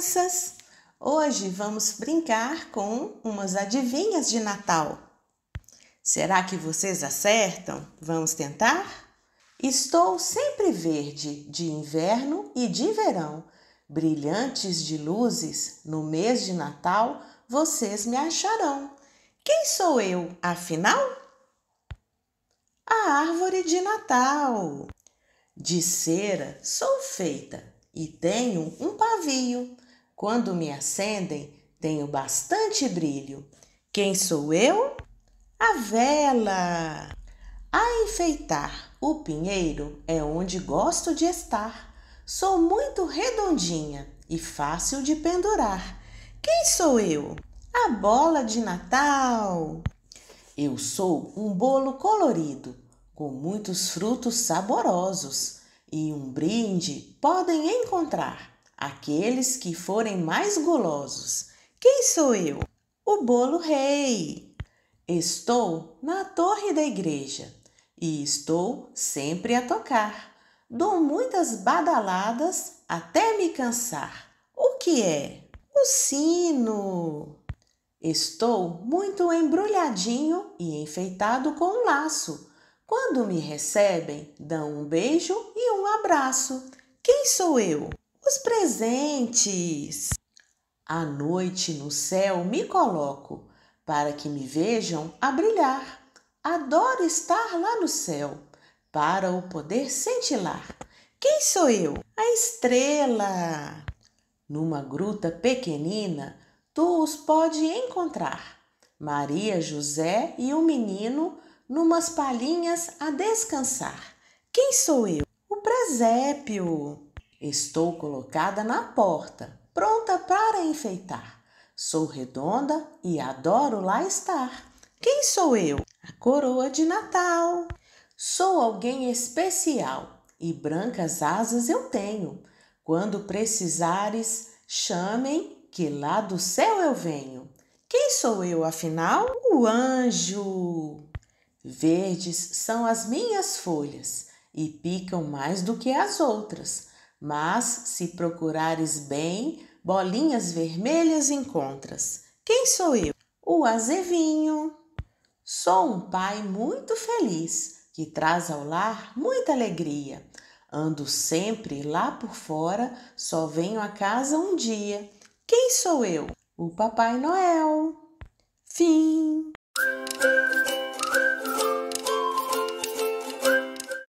crianças! Hoje vamos brincar com umas adivinhas de Natal. Será que vocês acertam? Vamos tentar? Estou sempre verde, de inverno e de verão. Brilhantes de luzes, no mês de Natal vocês me acharão. Quem sou eu, afinal? A árvore de Natal. De cera sou feita e tenho um pavio. Quando me acendem, tenho bastante brilho. Quem sou eu? A vela! A enfeitar o pinheiro é onde gosto de estar. Sou muito redondinha e fácil de pendurar. Quem sou eu? A bola de Natal! Eu sou um bolo colorido, com muitos frutos saborosos, e um brinde podem encontrar aqueles que forem mais gulosos. Quem sou eu? O bolo rei. Estou na torre da igreja e estou sempre a tocar. Dou muitas badaladas até me cansar. O que é? O sino. Estou muito embrulhadinho e enfeitado com um laço. Quando me recebem, dão um beijo e um abraço. Quem sou eu? os presentes. À noite no céu me coloco, para que me vejam a brilhar. Adoro estar lá no céu, para o poder cintilar. Quem sou eu? A estrela! Numa gruta pequenina, tu os pode encontrar. Maria, José e o menino, numas palhinhas a descansar. Quem sou eu? O presépio! Estou colocada na porta, pronta para enfeitar. Sou redonda e adoro lá estar. Quem sou eu? A coroa de Natal. Sou alguém especial e brancas asas eu tenho. Quando precisares, chamem que lá do céu eu venho. Quem sou eu afinal? O anjo. Verdes são as minhas folhas e picam mais do que as outras mas, se procurares bem, bolinhas vermelhas encontras. Quem sou eu? O azevinho. Sou um pai muito feliz, que traz ao lar muita alegria. Ando sempre lá por fora, só venho a casa um dia. Quem sou eu? O Papai Noel. Fim.